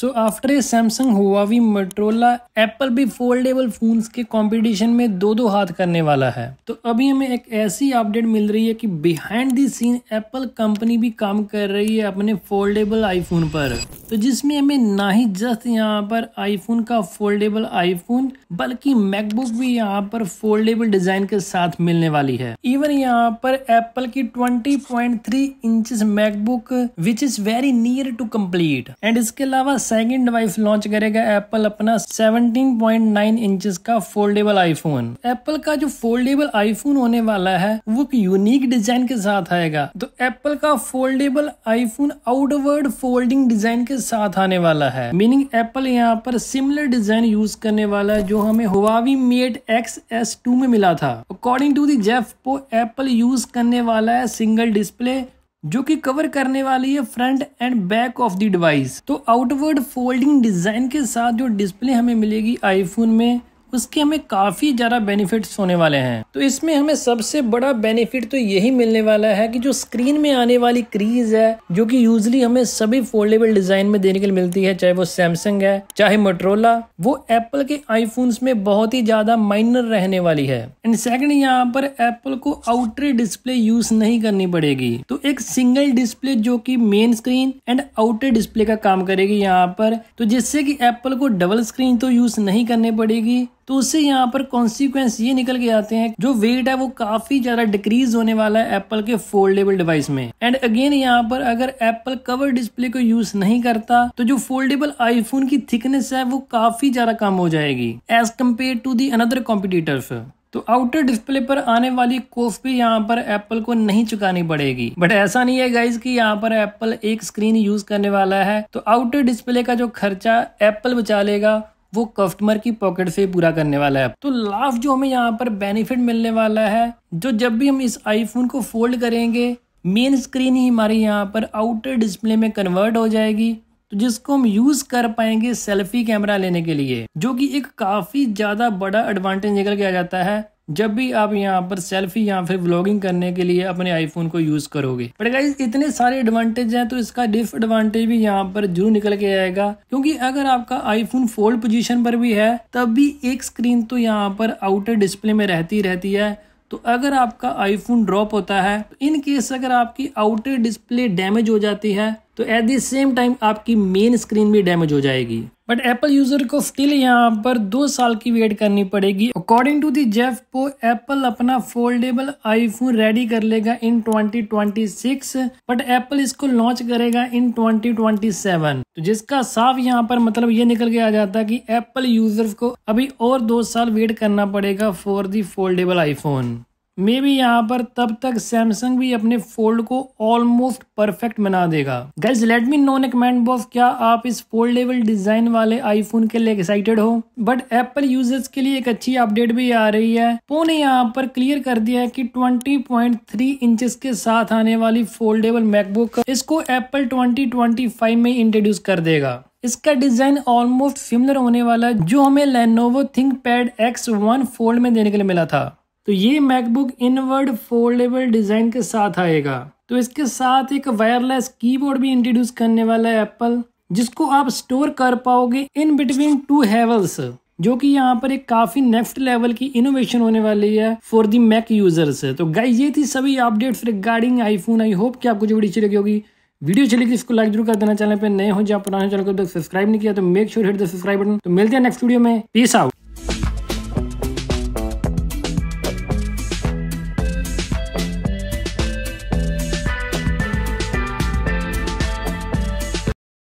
so after a Samsung भी Motorola Apple भी foldable phone के कंपटीशन में दो दो हाथ करने वाला है तो अभी हमें एक ऐसी अपडेट मिल रही है कि behind the scene Apple company भी काम कर रही है अपने फोल्डेबल आईफोन पर तो जिसमें हमें ना ही जस्ट यहाँ पर आईफोन का फोल्डेबल आईफोन बल्कि मैकबुक भी यहाँ पर फोल्डेबल डिजाइन के साथ मिलने वाली है इवन यहाँ पर एप्पल की twenty three inch MacBook which is very near to complete and इसके अलावा सेकेंड डिवाइस लॉन्च करेगा एप्पल अपना 17.9 इंचेस का फोल्डेबल आईफोन एप्पल का जो फोल्डेबल आईफोन होने वाला है वो एक यूनिक डिजाइन के साथ आएगा तो एप्पल का foldable iPhone outward folding design के साथ आने वाला है मीनिंग एप्पल यहाँ पर सिमिलर डिजाइन यूज करने वाला है जो हमें Huawei Mate X S two में मिला था according to the Jeff Pu Apple use करने वाला है सिंगल डिस्प्ले जो कि कवर करने वाली है front and back of the device तो आउटवर्ड फोल्डिंग डिजाइन के साथ जो डिस्प्ले हमें मिलेगी आईफोन में उसके हमें काफ़ी ज़्यादा बेनिफिट्स होने वाले हैं तो इसमें हमें सबसे बड़ा बेनिफिट तो यही मिलने वाला है कि जो स्क्रीन में आने वाली क्रीज है जो कि यूजली हमें सभी फोल्डेबल डिज़ाइन में देने के लिए मिलती है चाहे वो सैमसंग है चाहे मोटरोला वो एप्पल के आईफोन्स में बहुत ही ज़्यादा माइनर रहने वाली है एंड सेकेंड यहाँ पर एप्पल को आउटर डिस्प्ले यूज नहीं करनी पड़ेगी तो एक सिंगल डिस्प्ले जो कि main screen and outer display का काम करेगी यहाँ पर तो जिससे कि एप्पल को डबल स्क्रीन तो यूज नहीं करनी पड़ेगी तो उससे यहाँ पर कॉन्सिक्वेंस ये निकल के आते हैं जो वेट है वो काफी ज्यादा डिक्रीज होने वाला है एप्पल के फोल्डेबल डिवाइस में एंड अगेन यहाँ पर अगर एप्पल कवर डिस्प्ले को यूज नहीं करता तो जो फोल्डेबल आईफोन की थिकनेस है वो काफी ज्यादा कम हो जाएगी as compare to the another competitors तो आउटर डिस्प्ले पर आने वाली कोफ भी यहाँ पर एप्पल को नहीं चुकानी पड़ेगी बट ऐसा नहीं है गाइज कि यहाँ पर एप्पल एक स्क्रीन यूज करने वाला है तो आउटर डिस्प्ले का जो खर्चा एप्पल बचा लेगा वो कस्टमर की पॉकेट से पूरा करने वाला है तो लास्ट जो हमें यहाँ पर बेनिफिट मिलने वाला है जो जब भी हम इस आईफोन को फोल्ड करेंगे मेन स्क्रीन ही हमारे यहाँ पर आउटर डिस्प्ले में कन्वर्ट हो जाएगी तो जिसको हम यूज कर पाएंगे सेल्फी कैमरा लेने के लिए जो कि एक काफी ज्यादा बड़ा एडवांटेज निकल के आ जाता है जब भी आप यहाँ पर सेल्फी या फिर व्लॉगिंग करने के लिए अपने आईफोन को यूज़ करोगे बट गाइज इतने सारे एडवांटेज हैं तो इसका डिसएडवांटेज भी यहाँ पर जरूर निकल के आएगा क्योंकि अगर आपका आईफोन फोल्ड पोजीशन पर भी है तब भी एक स्क्रीन तो यहाँ पर आउटर डिस्प्ले में रहती रहती है तो अगर आपका आईफोन ड्रॉप होता है तो इन केस अगर आपकी आउटर डिस्प्ले डैमेज हो जाती है तो एट दी सेम टाइम आपकी मेन स्क्रीन भी डैमेज हो जाएगी बट एप्पल यूजर को स्टिल यहाँ पर दो साल की वेट करनी पड़ेगी according to the Jeff Pu Apple अपना फोल्डेबल आईफोन रेडी कर लेगा इन 2026 बट एप्पल इसको लॉन्च करेगा इन 2027 तो जिसका साफ यहाँ पर मतलब ये निकल के आ जाता है कि एप्पल यूजर को अभी और दो साल वेट करना पड़ेगा फॉर दी फोल्डेबल आईफोन मे भी यहाँ पर तब तक सैमसंग भी अपने फोल्ड को ऑलमोस्ट परफेक्ट बना देगा गाइज लेट मी नो ने कमेंट बॉक्स क्या आप इस फोल्डेबल डिजाइन वाले आईफोन के लिए एक्साइटेड हो बट एप्पल यूजर्स के लिए एक अच्छी अपडेट भी आ रही है पो ने यहाँ पर क्लियर कर दिया है कि 20.3 इंचेस के साथ आने वाली फोल्डेबल मैकबुक इसको एप्पल फाइव में इंट्रोड्यूस कर देगा इसका डिजाइन ऑलमोस्ट सिमिलर होने वाला जो हमें Lenovo ThinkPad X one Fold में देने के लिए मिला था तो ये मैकबुक इनवर्ड फोल्डेबल डिज़ाइन के साथ आएगा तो इसके साथ एक वायरलेस कीबोर्ड भी इंट्रोड्यूस करने वाला है एप्पल जिसको आप स्टोर कर पाओगे इन बिटवीन टू हैवल्स जो कि यहाँ पर एक काफी नेक्स्ट लेवल की इनोवेशन होने वाली है फॉर दी मैक यूजर्स तो गाइज ये थी सभी updates regarding iPhone I hope कि आपको जो वीडियो अच्छी लगी होगी वीडियो चलेगी इसको लाइक जरूर कर देना चैनल पर नए हो जहाँ पुराने चैनल को सब्सक्राइब नहीं किया तो make sure hit the subscribe button तो मिलते हैं नेक्स्ट वीडियो में पीस आउट